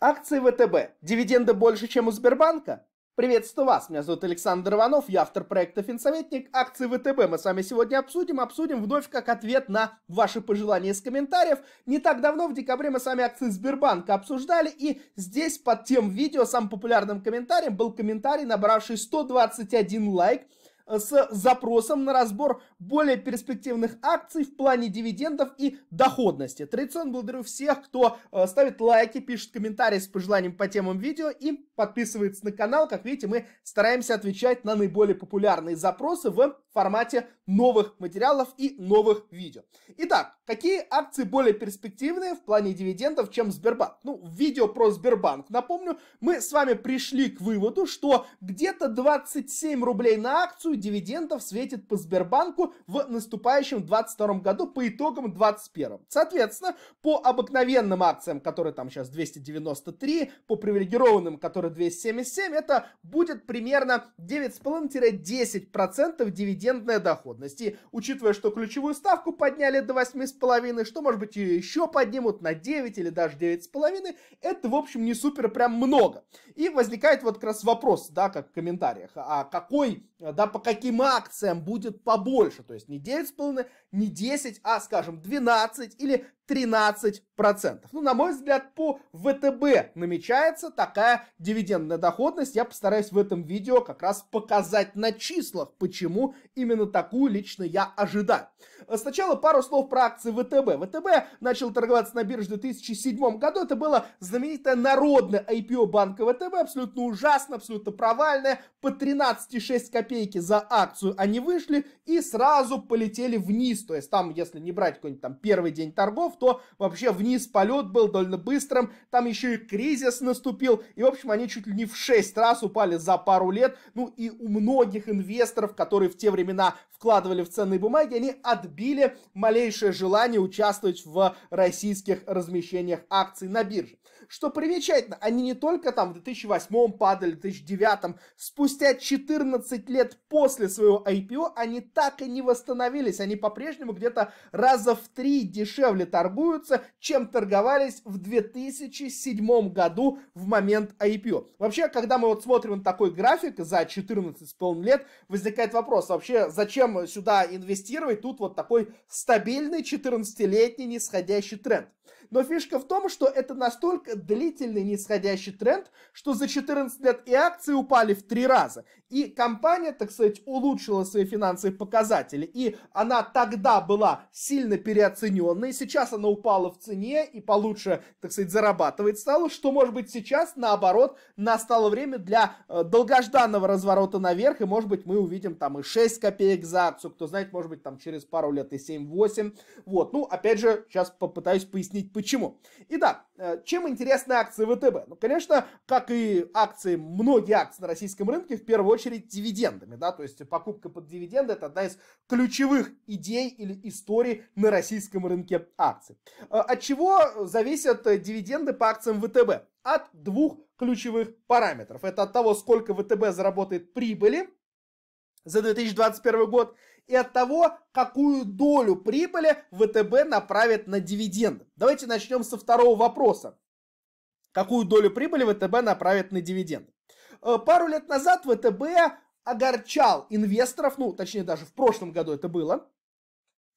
Акции ВТБ. Дивиденды больше, чем у Сбербанка? Приветствую вас, меня зовут Александр Иванов, я автор проекта «Финсоветник». Акции ВТБ мы с вами сегодня обсудим. Обсудим вновь как ответ на ваши пожелания из комментариев. Не так давно, в декабре, мы с вами акции Сбербанка обсуждали. И здесь под тем видео самым популярным комментарием был комментарий, набравший 121 лайк с запросом на разбор более перспективных акций в плане дивидендов и доходности. Традиционно благодарю всех, кто э, ставит лайки, пишет комментарии с пожеланием по темам видео и подписывается на канал. Как видите, мы стараемся отвечать на наиболее популярные запросы в формате новых материалов и новых видео. Итак, какие акции более перспективные в плане дивидендов, чем Сбербанк? Ну, в видео про Сбербанк, напомню, мы с вами пришли к выводу, что где-то 27 рублей на акцию дивидендов светит по Сбербанку в наступающем 22 году по итогам 21. Соответственно, по обыкновенным акциям, которые там сейчас 293, по привилегированным, которые доллара 277, это будет примерно 9,5-10% дивидендной доходности И учитывая, что ключевую ставку подняли до 8,5, что может быть ее еще поднимут на 9 или даже 9,5, это в общем не супер прям много. И возникает вот как раз вопрос, да, как в комментариях, а какой, да, по каким акциям будет побольше, то есть не 9,5, не 10, а скажем 12 или 13%. Ну, на мой взгляд, по ВТБ намечается такая дивидендная доходность. Я постараюсь в этом видео как раз показать на числах, почему именно такую лично я ожидаю. Сначала пару слов про акции ВТБ. ВТБ начал торговаться на бирже в 2007 году. Это было знаменитое народное IPO банка ВТБ. Абсолютно ужасно, абсолютно провальное. По 13,6 копейки за акцию они вышли и сразу полетели вниз. То есть там, если не брать какой-нибудь там первый день торгов, то вообще вниз полет был довольно быстрым. Там еще и кризис наступил. И, в общем, они чуть ли не в 6 раз упали за пару лет. Ну и у многих инвесторов, которые в те времена вкладывали в ценные бумаги, они отбили малейшее желание участвовать в российских размещениях акций на бирже. Что примечательно, они не только там в 2008 падали, в 2009, спустя 14 лет после своего IPO они так и не восстановились, они по-прежнему где-то раза в три дешевле торгуют торгуются, чем торговались в 2007 году в момент IPO. Вообще, когда мы вот смотрим такой график за 14,5 лет, возникает вопрос, вообще, зачем сюда инвестировать? Тут вот такой стабильный 14-летний нисходящий тренд. Но фишка в том, что это настолько длительный нисходящий тренд, что за 14 лет и акции упали в три раза. И компания, так сказать, улучшила свои финансовые показатели. И она тогда была сильно переоцененной, сейчас она упала в цене и получше, так сказать, зарабатывать стала, что, может быть, сейчас, наоборот, настало время для э, долгожданного разворота наверх, и, может быть, мы увидим там и 6 копеек за акцию, кто знает, может быть, там через пару лет и 7-8. Вот, ну, опять же, сейчас попытаюсь пояснить, Почему? И да, э, чем интересны акции ВТБ? Ну, конечно, как и акции, многие акции на российском рынке, в первую очередь дивидендами, да, то есть покупка под дивиденды это одна из ключевых идей или историй на российском рынке акций. Э, от чего зависят э, дивиденды по акциям ВТБ? От двух ключевых параметров. Это от того, сколько ВТБ заработает прибыли за 2021 год и от того, какую долю прибыли ВТБ направит на дивиденды. Давайте начнем со второго вопроса. Какую долю прибыли ВТБ направит на дивиденды? Э, пару лет назад ВТБ огорчал инвесторов, ну, точнее, даже в прошлом году это было,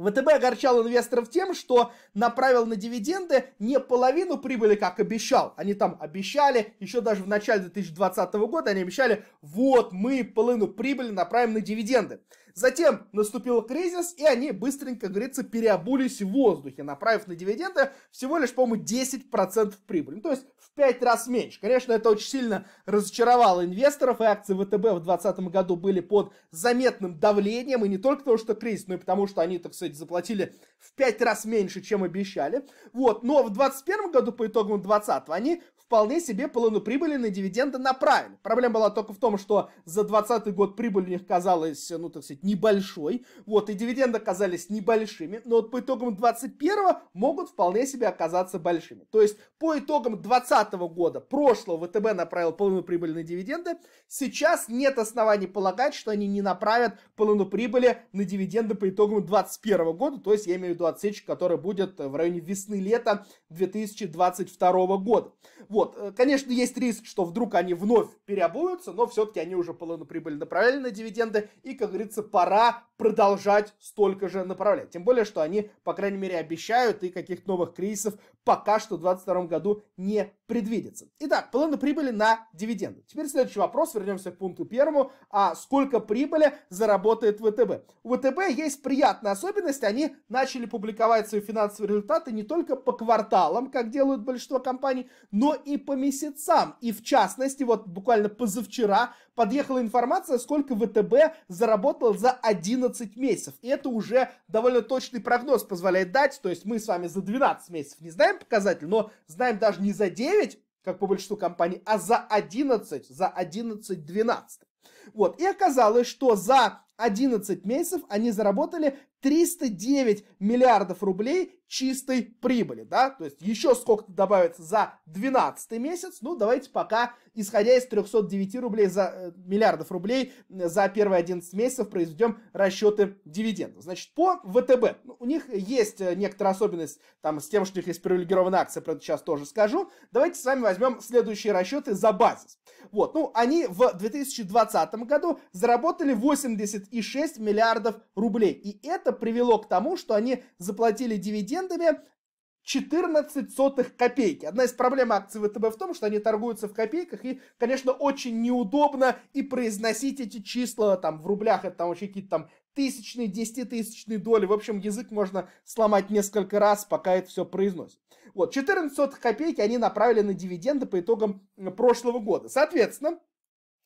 ВТБ огорчал инвесторов тем, что направил на дивиденды не половину прибыли, как обещал. Они там обещали, еще даже в начале 2020 года они обещали, вот мы половину прибыли направим на дивиденды. Затем наступил кризис, и они быстренько, как говорится, переобулись в воздухе, направив на дивиденды всего лишь, по-моему, 10% прибыли. Ну, то есть пять раз меньше. Конечно, это очень сильно разочаровало инвесторов, и акции ВТБ в 2020 году были под заметным давлением, и не только потому, что кризис, но и потому, что они, так сказать, заплатили в пять раз меньше, чем обещали. Вот, но в 2021 году, по итогам 2020, они вполне себе половину прибыли на дивиденды направили. Проблема была только в том, что за 2020 год прибыль у них казалась, ну, так сказать, небольшой, вот, и дивиденды оказались небольшими, но вот по итогам 2021 могут вполне себе оказаться большими. То есть по итогам 2020 года прошлого ВТБ направил половину прибыли на дивиденды, сейчас нет оснований полагать, что они не направят половину прибыли на дивиденды по итогам 2021 года, то есть я имею в виду отсечку, которая будет в районе весны-лета 2022 года. Вот вот, э, конечно, есть риск, что вдруг они вновь переобуются, но все-таки они уже половину прибыли направляли на дивиденды, и, как говорится, пора продолжать столько же направлять. Тем более, что они, по крайней мере, обещают, и каких-то новых кризисов пока что в 2022 году не предвидится. Итак, половина прибыли на дивиденды. Теперь следующий вопрос, вернемся к пункту первому, а сколько прибыли заработает ВТБ? У ВТБ есть приятная особенность, они начали публиковать свои финансовые результаты не только по кварталам, как делают большинство компаний, но и по месяцам. И в частности, вот буквально позавчера подъехала информация, сколько ВТБ заработал за 11 месяцев. И это уже довольно точный прогноз позволяет дать. То есть мы с вами за 12 месяцев не знаем показатель, но знаем даже не за 9, как по большинству компаний, а за 11, за 11-12. Вот, и оказалось, что за 11 месяцев они заработали 309 миллиардов рублей чистой прибыли, да, то есть еще сколько-то добавится за 12 месяц, ну, давайте пока, исходя из 309 рублей за, э, миллиардов рублей за первые 11 месяцев, произведем расчеты дивидендов. Значит, по ВТБ, ну, у них есть э, некоторая особенность, там, с тем, что у них есть привилегированная акция, про это сейчас тоже скажу, давайте с вами возьмем следующие расчеты за базис. Вот, ну, они в 2020 году заработали 86 миллиардов рублей, и это это привело к тому, что они заплатили дивидендами 14 сотых копейки. Одна из проблем акций ВТБ в том, что они торгуются в копейках, и, конечно, очень неудобно и произносить эти числа там в рублях, это там вообще какие-то там тысячные, десятитысячные доли. В общем, язык можно сломать несколько раз, пока это все произносит. Вот, 14 сотых копейки они направили на дивиденды по итогам прошлого года. Соответственно,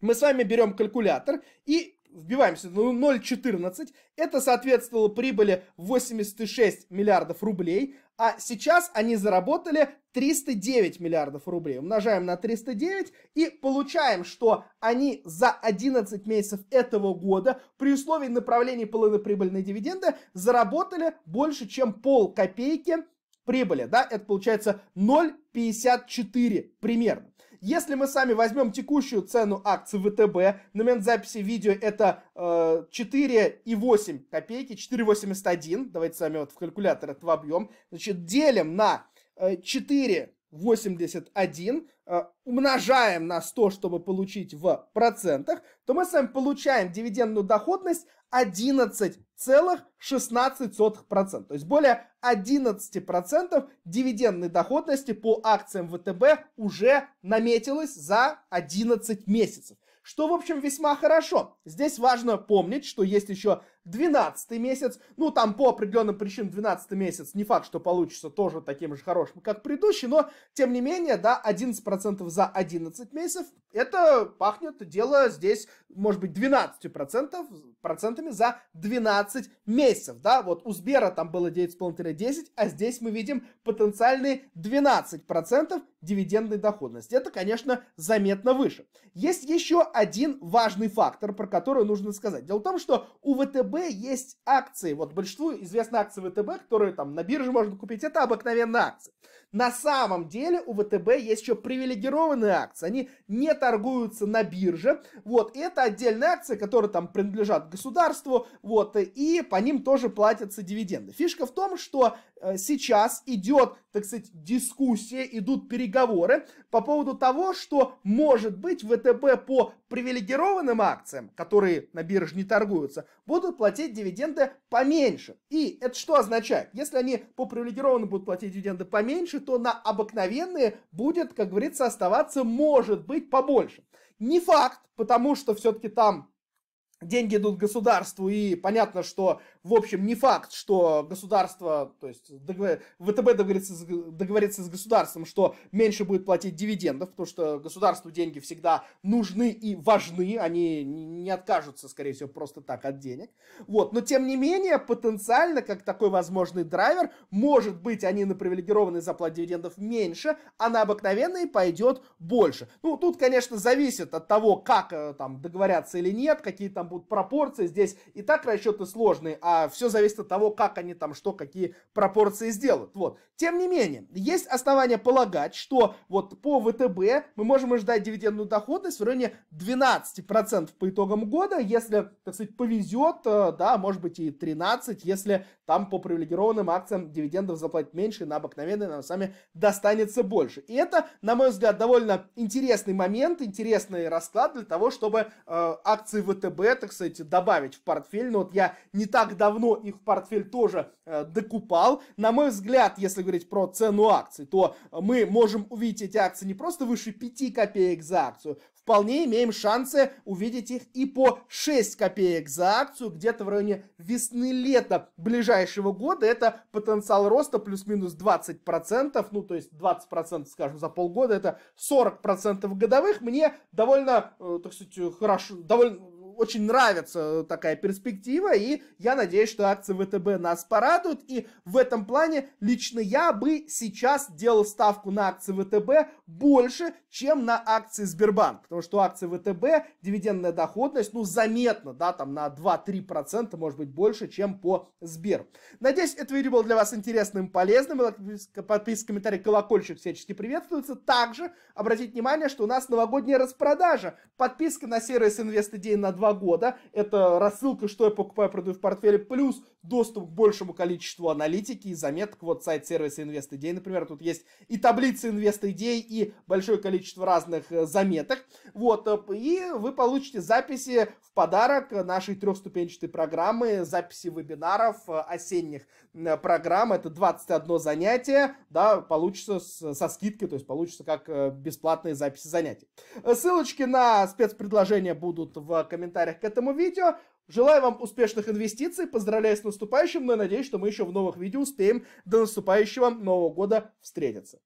мы с вами берем калькулятор и вбиваемся, ну 0,14, это соответствовало прибыли 86 миллиардов рублей, а сейчас они заработали 309 миллиардов рублей. Умножаем на 309 и получаем, что они за 11 месяцев этого года при условии направления половины прибыльной дивиденды заработали больше, чем пол копейки прибыли. Да? Это получается 0,54 примерно. Если мы сами возьмем текущую цену акций ВТБ, на момент записи видео это э, 4,8 копейки, 4,81, давайте сами вот в калькулятор это объем, значит, делим на э, 4 81 э, умножаем на 100, чтобы получить в процентах, то мы с вами получаем дивидендную доходность 11,16%. То есть более 11% дивидендной доходности по акциям ВТБ уже наметилось за 11 месяцев. Что, в общем, весьма хорошо. Здесь важно помнить, что есть еще 12 месяц, ну там по определенным причинам 12 месяц не факт, что получится тоже таким же хорошим, как предыдущий, но тем не менее, да, 11% за 11 месяцев, это пахнет дело здесь, может быть, 12% процентами за 12 месяцев, да, вот у Сбера там было 9,5-10, а здесь мы видим потенциальные 12% дивидендной доходности. Это, конечно, заметно выше. Есть еще один важный фактор, про который нужно сказать. Дело в том, что у ВТБ ВТБ есть акции. Вот большинству известны акции ВТБ, которые там на бирже можно купить. Это обыкновенные акции. На самом деле у ВТБ есть еще привилегированные акции. Они не торгуются на бирже. Вот, и это отдельные акции, которые там принадлежат государству. Вот, и по ним тоже платятся дивиденды. Фишка в том, что Э, сейчас идет, так сказать, дискуссия, идут переговоры по поводу того, что может быть ВТБ по привилегированным акциям, которые на бирже не торгуются, будут платить дивиденды поменьше. И это что означает? Если они по привилегированным будут платить дивиденды поменьше, то на обыкновенные будет, как говорится, оставаться может быть побольше. Не факт, потому что все-таки там деньги идут государству, и понятно, что в общем, не факт, что государство, то есть договор... ВТБ договорится с, договорится с государством, что меньше будет платить дивидендов, потому что государству деньги всегда нужны и важны, они не откажутся, скорее всего, просто так от денег. Вот, но тем не менее, потенциально, как такой возможный драйвер, может быть, они на привилегированные заплат дивидендов меньше, а на обыкновенные пойдет больше. Ну, тут, конечно, зависит от того, как э, там договорятся или нет, какие там будут пропорции. Здесь и так расчеты сложные, а а, все зависит от того, как они там что, какие пропорции сделают. Вот. Тем не менее, есть основания полагать, что вот по ВТБ мы можем ожидать дивидендную доходность в районе 12% по итогам года, если, так сказать, повезет, э, да, может быть и 13, если там по привилегированным акциям дивидендов заплатить меньше, на обыкновенные нам сами достанется больше. И это, на мой взгляд, довольно интересный момент, интересный расклад для того, чтобы э, акции ВТБ, так сказать, добавить в портфель. Но вот я не так давно их в портфель тоже э, докупал. На мой взгляд, если говорить про цену акций, то мы можем увидеть эти акции не просто выше 5 копеек за акцию, вполне имеем шансы увидеть их и по 6 копеек за акцию где-то в районе весны-лета ближайшего года. Это потенциал роста плюс-минус 20%, ну то есть 20%, скажем, за полгода, это 40% годовых. Мне довольно, э, так сказать, э, хорошо, довольно очень нравится э, такая перспектива, и я надеюсь, что акции ВТБ нас порадуют, и в этом плане лично я бы сейчас делал ставку на акции ВТБ больше, чем на акции Сбербанк, потому что акции ВТБ, дивидендная доходность, ну, заметно, да, там на 2-3%, может быть, больше, чем по Сберу. Надеюсь, это видео было для вас интересным и полезным, подписка, комментарий, колокольчик всячески приветствуется. Также обратите внимание, что у нас новогодняя распродажа, подписка на сервис Инвест на 2 года. Это рассылка, что я покупаю, продаю в портфеле, плюс доступ к большему количеству аналитики и заметок. Вот сайт сервиса Invest Идей, например, тут есть и таблицы Invest Идей, и большое количество разных э, заметок. Вот, э, и вы получите записи в подарок нашей трехступенчатой программы, записи вебинаров э, осенних программ. Это 21 занятие, да, получится со скидкой, то есть получится как бесплатные записи занятий. Ссылочки на спецпредложения будут в комментариях к этому видео. Желаю вам успешных инвестиций, поздравляю с наступающим, но ну я надеюсь, что мы еще в новых видео успеем до наступающего Нового года встретиться.